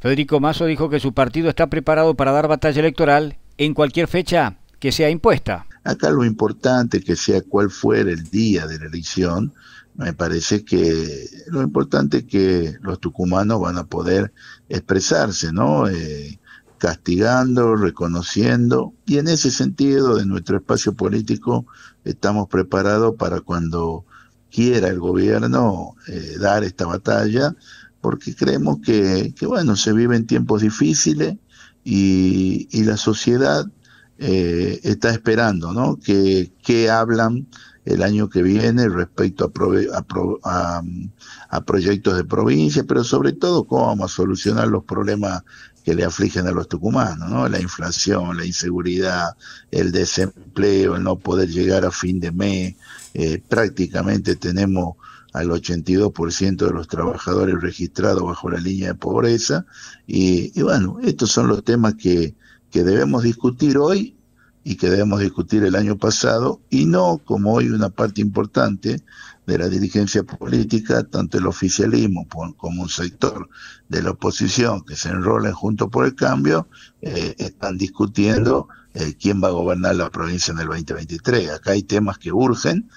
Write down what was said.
Federico Mazo dijo que su partido está preparado para dar batalla electoral en cualquier fecha que sea impuesta. Acá lo importante, que sea cual fuera el día de la elección, me parece que lo importante es que los tucumanos van a poder expresarse, ¿no? Eh, castigando, reconociendo, y en ese sentido de nuestro espacio político estamos preparados para cuando quiera el gobierno eh, dar esta batalla, porque creemos que, que bueno, se viven tiempos difíciles y, y la sociedad eh, está esperando, ¿no? Que, que, hablan el año que viene respecto a, a, a, a, proyectos de provincia, pero sobre todo cómo vamos a solucionar los problemas que le afligen a los tucumanos, ¿no? La inflación, la inseguridad, el desempleo, el no poder llegar a fin de mes. Eh, prácticamente tenemos al 82% de los trabajadores registrados bajo la línea de pobreza. Y, bueno, estos son los temas que, que debemos discutir hoy y que debemos discutir el año pasado, y no como hoy una parte importante de la dirigencia política, tanto el oficialismo como un sector de la oposición que se enrolen junto por el cambio, eh, están discutiendo eh, quién va a gobernar la provincia en el 2023. Acá hay temas que urgen